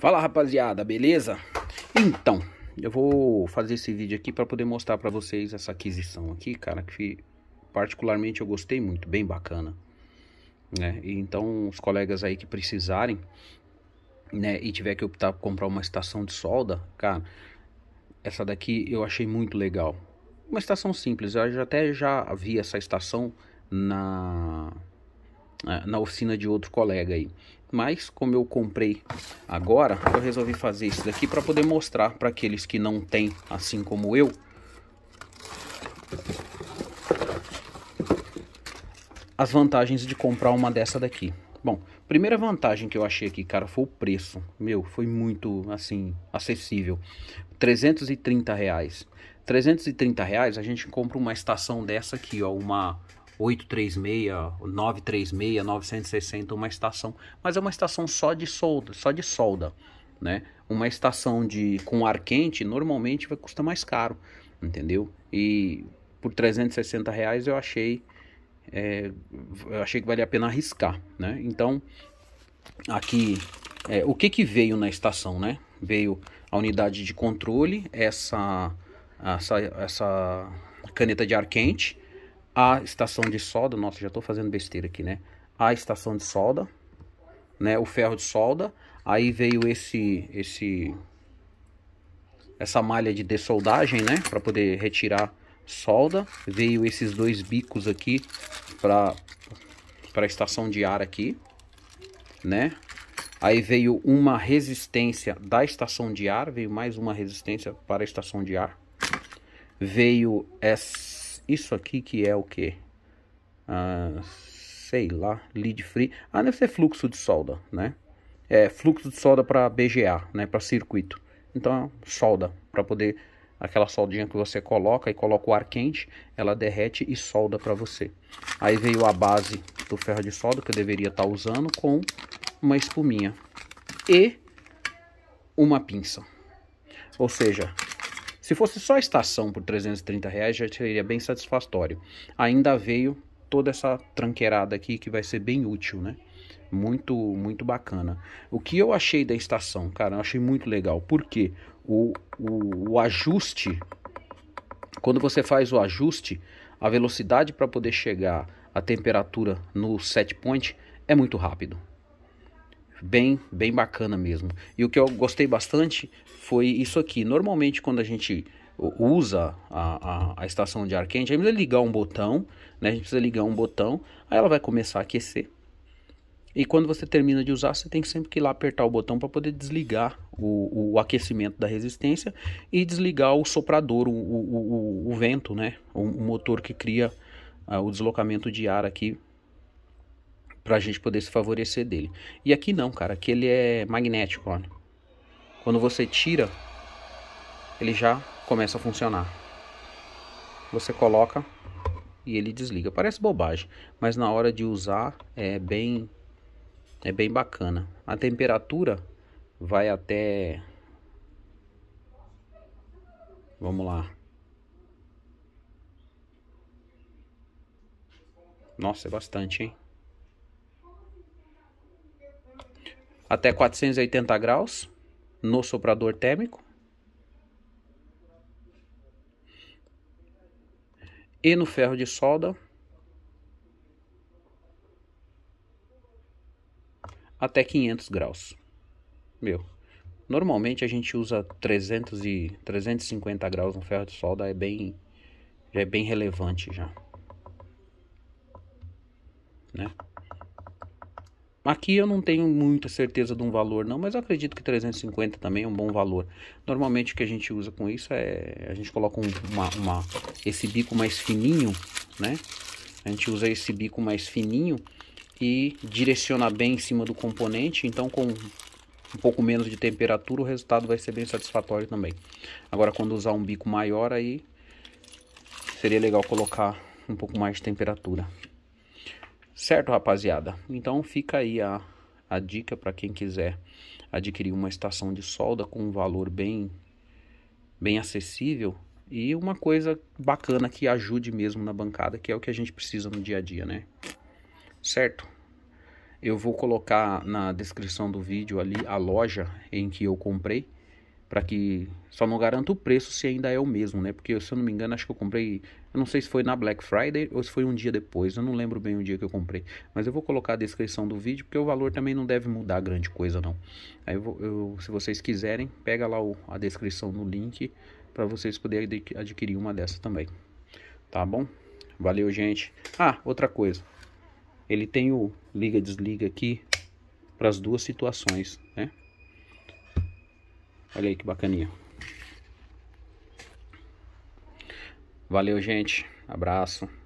Fala rapaziada, beleza? Então, eu vou fazer esse vídeo aqui para poder mostrar para vocês essa aquisição aqui, cara, que particularmente eu gostei muito, bem bacana. Né? então, os colegas aí que precisarem, né, e tiver que optar por comprar uma estação de solda, cara, essa daqui eu achei muito legal. Uma estação simples, eu já, até já vi essa estação na ah, na oficina de outro colega aí. Mas como eu comprei agora, eu resolvi fazer isso daqui para poder mostrar para aqueles que não têm, assim como eu. As vantagens de comprar uma dessa daqui. Bom, primeira vantagem que eu achei aqui, cara, foi o preço. Meu, foi muito, assim, acessível. 330 reais. 330 reais a gente compra uma estação dessa aqui, ó, uma 836, 936, 960, uma estação, mas é uma estação só de solda, só de solda, né? Uma estação de com ar quente normalmente vai custar mais caro, entendeu? E por 360 reais eu achei, é, eu achei que valia a pena arriscar, né? Então aqui é, o que que veio na estação, né? Veio a unidade de controle, essa essa, essa caneta de ar quente a estação de solda, nossa, já estou fazendo besteira aqui, né? A estação de solda, né? O ferro de solda, aí veio esse, esse, essa malha de dessoldagem, né? Para poder retirar solda, veio esses dois bicos aqui para para estação de ar aqui, né? Aí veio uma resistência da estação de ar, veio mais uma resistência para a estação de ar. Veio essa isso aqui que é o que? Ah, sei lá, lead free. Ah, deve ser fluxo de solda, né? É, fluxo de solda para BGA, né? Para circuito. Então, solda, para poder aquela soldinha que você coloca e coloca o ar quente, ela derrete e solda para você. Aí veio a base do ferro de solda que eu deveria estar tá usando com uma espuminha e uma pinça. Ou seja, se fosse só a estação por 330 reais já seria bem satisfatório. Ainda veio toda essa tranqueirada aqui que vai ser bem útil, né? Muito, muito bacana. O que eu achei da estação, cara, eu achei muito legal. Porque o, o, o ajuste, quando você faz o ajuste, a velocidade para poder chegar à temperatura no set point é muito rápido bem, bem bacana mesmo. E o que eu gostei bastante foi isso aqui. Normalmente quando a gente usa a, a, a estação de ar quente, a gente precisa ligar um botão, né? A gente precisa ligar um botão, aí ela vai começar a aquecer. E quando você termina de usar, você tem sempre que ir lá apertar o botão para poder desligar o, o, aquecimento da resistência e desligar o soprador, o, o, o vento, né? O, motor que cria uh, o deslocamento de ar aqui para a gente poder se favorecer dele. E aqui não, cara, aqui ele é magnético, olha. Quando você tira, ele já começa a funcionar. Você coloca e ele desliga. Parece bobagem, mas na hora de usar é bem é bem bacana. A temperatura vai até Vamos lá. Nossa, é bastante, hein? até 480 graus no soprador térmico. E no ferro de solda até 500 graus. Meu, normalmente a gente usa 300 e 350 graus no ferro de solda, é bem já é bem relevante já. Né? Aqui eu não tenho muita certeza de um valor não, mas eu acredito que 350 também é um bom valor. Normalmente o que a gente usa com isso é, a gente coloca uma, uma esse bico mais fininho, né? A gente usa esse bico mais fininho e direciona bem em cima do componente, então com um pouco menos de temperatura o resultado vai ser bem satisfatório também. Agora quando usar um bico maior aí seria legal colocar um pouco mais de temperatura. Certo, rapaziada? Então fica aí a, a dica para quem quiser adquirir uma estação de solda com um valor bem, bem acessível e uma coisa bacana que ajude mesmo na bancada, que é o que a gente precisa no dia a dia, né? Certo? Eu vou colocar na descrição do vídeo ali a loja em que eu comprei para que só não garanta o preço se ainda é o mesmo, né? Porque se eu não me engano, acho que eu comprei, eu não sei se foi na Black Friday ou se foi um dia depois, eu não lembro bem o dia que eu comprei, mas eu vou colocar a descrição do vídeo porque o valor também não deve mudar grande coisa não. Aí eu, eu se vocês quiserem, pega lá o, a descrição no link para vocês poderem adquirir uma dessa também. Tá bom? Valeu, gente. Ah, outra coisa. Ele tem o liga desliga aqui para as duas situações, né? Olha aí que bacaninha. Valeu, gente. Abraço.